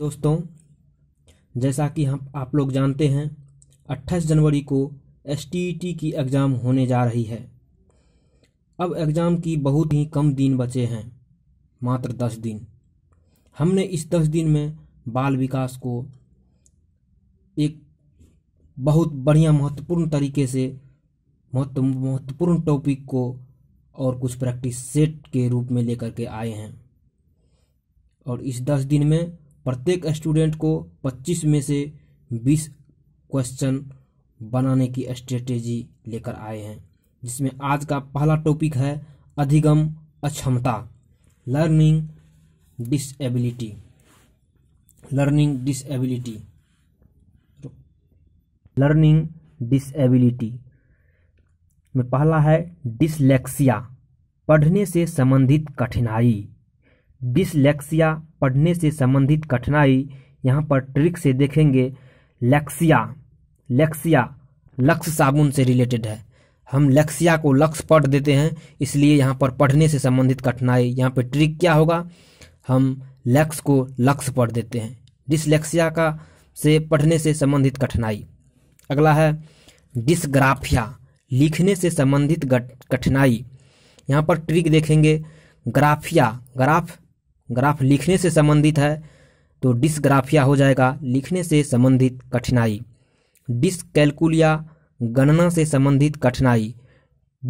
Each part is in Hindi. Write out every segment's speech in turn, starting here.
दोस्तों जैसा कि हम आप लोग जानते हैं 28 जनवरी को एस e की एग्ज़ाम होने जा रही है अब एग्ज़ाम की बहुत ही कम दिन बचे हैं मात्र दस दिन हमने इस दस दिन में बाल विकास को एक बहुत बढ़िया महत्वपूर्ण तरीके से महत्व महत्वपूर्ण टॉपिक को और कुछ प्रैक्टिस सेट के रूप में लेकर के आए हैं और इस दस दिन में प्रत्येक स्टूडेंट को 25 में से 20 क्वेश्चन बनाने की स्ट्रेटेजी लेकर आए हैं जिसमें आज का पहला टॉपिक है अधिगम अक्षमता learning disability learning disability learning disability में पहला है डिसलेक्सिया पढ़ने से संबंधित कठिनाई डिसलेक्सिया पढ़ने से संबंधित कठिनाई यहाँ पर ट्रिक से देखेंगे लेक्सिया लेक्सिया लक्स साबुन से रिलेटेड है हम लेक्सिया को लक्स पढ़ देते हैं इसलिए यहाँ पर पढ़ने से संबंधित कठिनाई यहाँ पर ट्रिक क्या होगा हम लेक्स को लक्स पढ़ देते हैं डिसलेक्सिया का से पढ़ने से संबंधित कठिनाई अगला है डिसग्राफिया लिखने से संबंधित कठिनाई यहाँ पर ट्रिक देखेंगे ग्राफिया ग्राफ ग्राफ लिखने से संबंधित है तो डिसग्राफिया हो जाएगा लिखने से संबंधित कठिनाई डिसकैलकुलिया गणना से संबंधित कठिनाई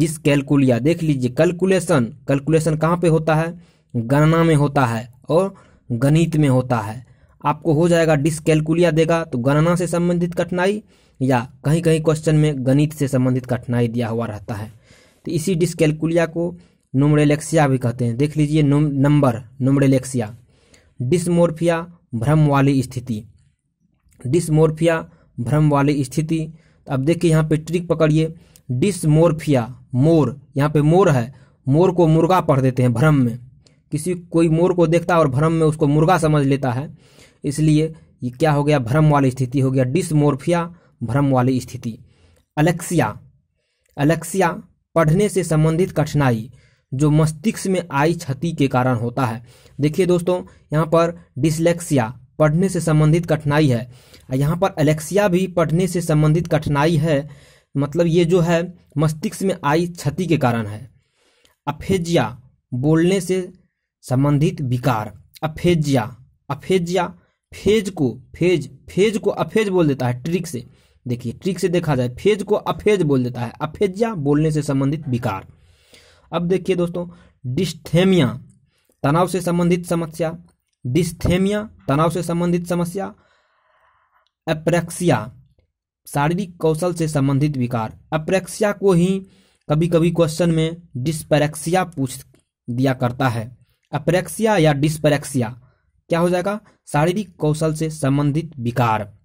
डिस्कैलकुलिया देख लीजिए कैलकुलेशन कैलकुलेशन कहाँ पे होता है गणना में होता है और गणित में होता है आपको हो जाएगा डिस्कैलकुलिया देगा तो गणना से संबंधित कठिनाई या कहीं कहीं क्वेश्चन में गणित से संबंधित कठिनाई दिया हुआ रहता है तो इसी डिस्कैलकुलिया को नुमरेलेक्सिया भी कहते हैं देख लीजिए नंबर नुमरेलेक्सिया डिसमोर्फिया भ्रम वाली स्थिति डिसमोर्फिया भ्रम वाली स्थिति अब देखिए यहाँ पे ट्रिक पकड़िए डिसमोर्फिया मोर यहाँ पे मोर है मोर को मुर्गा पढ़ देते हैं भ्रम में किसी कोई मोर को देखता है और भ्रम में उसको मुर्गा समझ लेता है इसलिए ये क्या हो गया भ्रम वाली स्थिति हो गया डिसमोर्फिया भ्रम वाली स्थिति अलेक्सिया अलेक्सिया पढ़ने से संबंधित कठिनाई जो मस्तिष्क में आई क्षति के कारण होता है देखिए दोस्तों यहाँ पर डिसलेक्सिया पढ़ने से संबंधित कठिनाई है यहाँ पर एलेक्सिया भी पढ़ने से संबंधित कठिनाई है मतलब ये जो है मस्तिष्क में आई क्षति के कारण है अफेजिया बोलने से संबंधित विकार अफेजिया अफेजिया फेज को फेज फेज को अफेज बोल देता है ट्रिक से देखिए ट्रिक से देखा जाए फेज को अफेज बोल देता है अफेजिया बोलने से संबंधित विकार अब देखिए दोस्तों डिस्थेमिया तनाव से संबंधित समस्या डिस्थेमिया तनाव से संबंधित समस्या अप्रेक्सिया शारीरिक कौशल से संबंधित विकार अप्रेक्सिया को ही कभी कभी क्वेश्चन में डिस्परेक्सिया पूछ दिया करता है अप्रेक्सिया या डिस्परेक्सिया क्या हो जाएगा शारीरिक कौशल से संबंधित विकार